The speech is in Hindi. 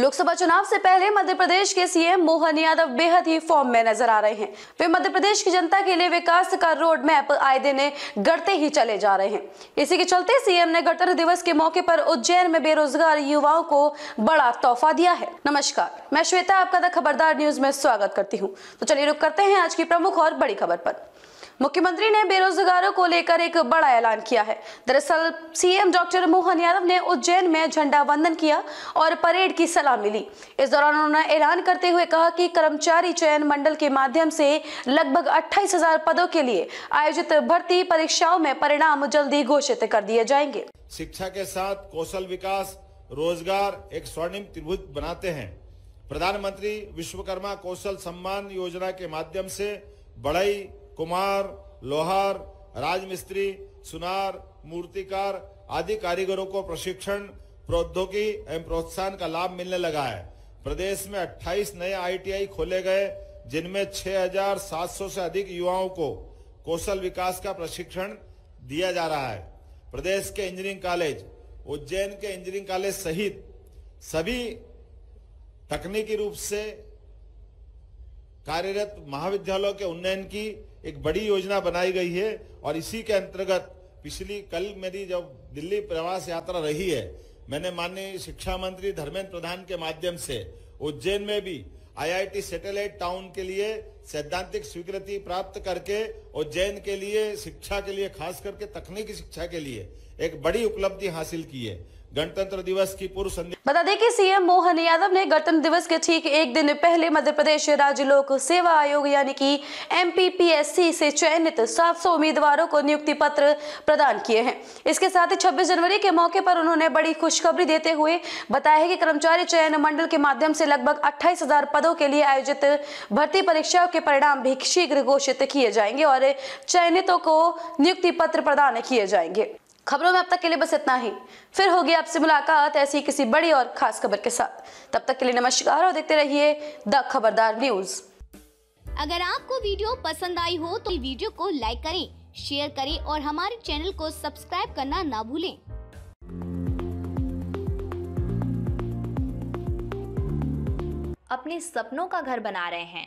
लोकसभा चुनाव से पहले मध्य प्रदेश के सीएम मोहन यादव बेहद ही फॉर्म में नजर आ रहे हैं वे मध्य प्रदेश की जनता के लिए विकास का रोड मैप आए दिन गढ़ते ही चले जा रहे हैं इसी के चलते सीएम ने गणतंत्र दिवस के मौके पर उज्जैन में बेरोजगार युवाओं को बड़ा तोहफा दिया है नमस्कार मैं श्वेता आपका द खबरदार न्यूज में स्वागत करती हूँ तो चलिए रुक करते हैं आज की प्रमुख और बड़ी खबर आरोप मुख्यमंत्री ने बेरोजगारों को लेकर एक बड़ा ऐलान किया है दरअसल सीएम डॉक्टर मोहन यादव ने उज्जैन में झंडा वंदन किया और परेड की सलामी ली इस दौरान उन्होंने ऐलान करते हुए कहा कि कर्मचारी चयन मंडल के माध्यम से लगभग अट्ठाईस पदों के लिए आयोजित भर्ती परीक्षाओं में परिणाम जल्दी घोषित कर दिए जाएंगे शिक्षा के साथ कौशल विकास रोजगार एक स्वर्णिम त्रिभुज बनाते हैं प्रधानमंत्री विश्वकर्मा कौशल सम्मान योजना के माध्यम ऐसी बढ़ई कुमार लोहार राजमिस्त्री सुनार मूर्तिकार आदि कारीगरों को प्रशिक्षण प्रौद्योगिकी एवं प्रोत्साहन का लाभ मिलने लगा है प्रदेश में 28 नए आईटीआई खोले गए जिनमें 6,700 से अधिक युवाओं को कौशल विकास का प्रशिक्षण दिया जा रहा है प्रदेश के इंजीनियरिंग कॉलेज उज्जैन के इंजीनियरिंग कॉलेज सहित सभी तकनीकी रूप से कार्यरत महाविद्यालयों के उन्नयन की एक बड़ी योजना बनाई गई है और इसी के अंतर्गत पिछली कल मेरी जब दिल्ली प्रवास यात्रा रही है मैंने माननीय शिक्षा मंत्री धर्मेंद्र प्रधान के माध्यम से उज्जैन में भी आईआईटी सैटेलाइट टाउन के लिए सैद्धांतिक स्वीकृति प्राप्त करके उज्जैन के लिए शिक्षा के लिए खास करके तकनीकी शिक्षा के लिए एक बड़ी उपलब्धि हासिल की है गणतंत्र दिवस की पूर्व संध्या बता दें कि सीएम मोहन यादव ने गणतंत्र दिवस के ठीक एक दिन पहले मध्य प्रदेश राज्य लोक सेवा आयोग यानी कि एमपीपीएससी से चयनित 700 उम्मीदवारों को नियुक्ति पत्र प्रदान किए हैं इसके साथ ही 26 जनवरी के मौके पर उन्होंने बड़ी खुशखबरी देते हुए बताया कि कर्मचारी चयन मंडल के माध्यम से लगभग अट्ठाईस पदों के लिए आयोजित भर्ती परीक्षा के परिणाम भी शीघ्र घोषित किए जाएंगे और चयनितों को नियुक्ति पत्र प्रदान किए जाएंगे खबरों में अब तक के लिए बस इतना ही फिर होगी आपसे मुलाकात ऐसी किसी बड़ी और खास खबर के साथ तब तक के लिए नमस्कार और देखते रहिए द खबरदार न्यूज अगर आपको वीडियो पसंद आई हो तो वीडियो को लाइक करें शेयर करें और हमारे चैनल को सब्सक्राइब करना ना भूलें अपने सपनों का घर बना रहे हैं